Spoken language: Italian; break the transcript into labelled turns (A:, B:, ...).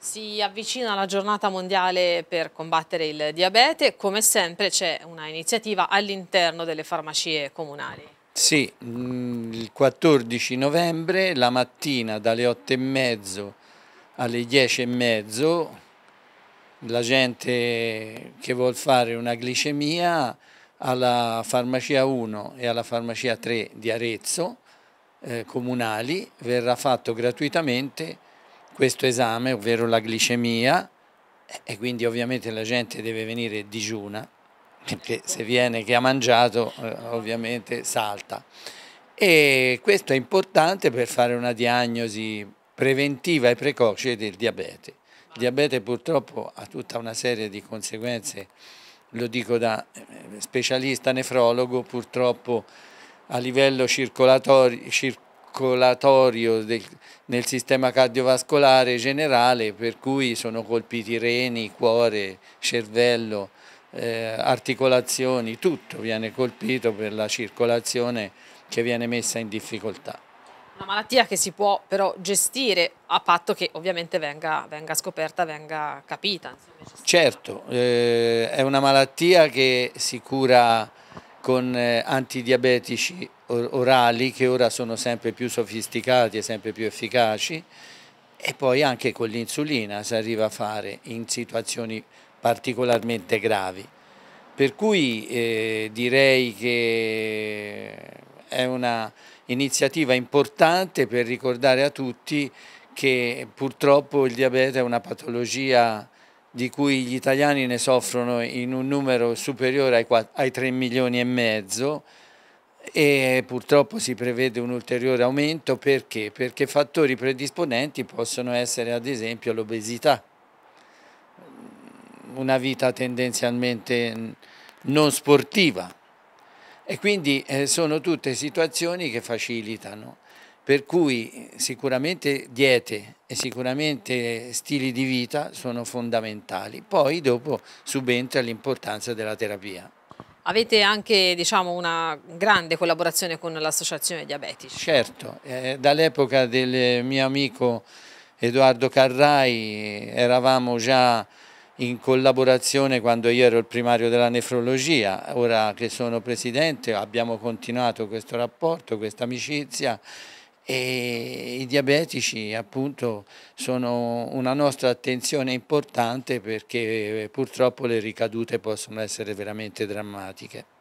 A: Si avvicina la giornata mondiale per combattere il diabete, come sempre c'è una iniziativa all'interno delle farmacie comunali.
B: Sì, mm, il 14 novembre la mattina dalle 8 e mezzo alle 10 e mezzo la gente che vuole fare una glicemia alla farmacia 1 e alla farmacia 3 di Arezzo eh, comunali verrà fatto gratuitamente questo esame, ovvero la glicemia, e quindi ovviamente la gente deve venire digiuna, perché se viene che ha mangiato eh, ovviamente salta. E questo è importante per fare una diagnosi preventiva e precoce del diabete. Il diabete purtroppo ha tutta una serie di conseguenze, lo dico da eh, specialista nefrologo, purtroppo a livello circolatorio, circolatorio circolatorio del, nel sistema cardiovascolare generale per cui sono colpiti reni, cuore, cervello, eh, articolazioni, tutto viene colpito per la circolazione che viene messa in difficoltà.
A: Una malattia che si può però gestire a patto che ovviamente venga, venga scoperta, venga capita.
B: Insomma, certo, eh, è una malattia che si cura con eh, antidiabetici orali che ora sono sempre più sofisticati e sempre più efficaci e poi anche con l'insulina si arriva a fare in situazioni particolarmente gravi. Per cui eh, direi che è un'iniziativa importante per ricordare a tutti che purtroppo il diabete è una patologia di cui gli italiani ne soffrono in un numero superiore ai, 4, ai 3 milioni e mezzo e purtroppo si prevede un ulteriore aumento perché? Perché fattori predisponenti possono essere ad esempio l'obesità, una vita tendenzialmente non sportiva e quindi eh, sono tutte situazioni che facilitano per cui sicuramente diete e sicuramente stili di vita sono fondamentali. Poi dopo subentra l'importanza della terapia.
A: Avete anche diciamo, una grande collaborazione con l'Associazione Diabetici.
B: Certo, eh, dall'epoca del mio amico Edoardo Carrai eh, eravamo già in collaborazione quando io ero il primario della nefrologia, ora che sono presidente abbiamo continuato questo rapporto, questa amicizia e i diabetici appunto sono una nostra attenzione importante perché eh, purtroppo le ricadute possono essere veramente drammatiche.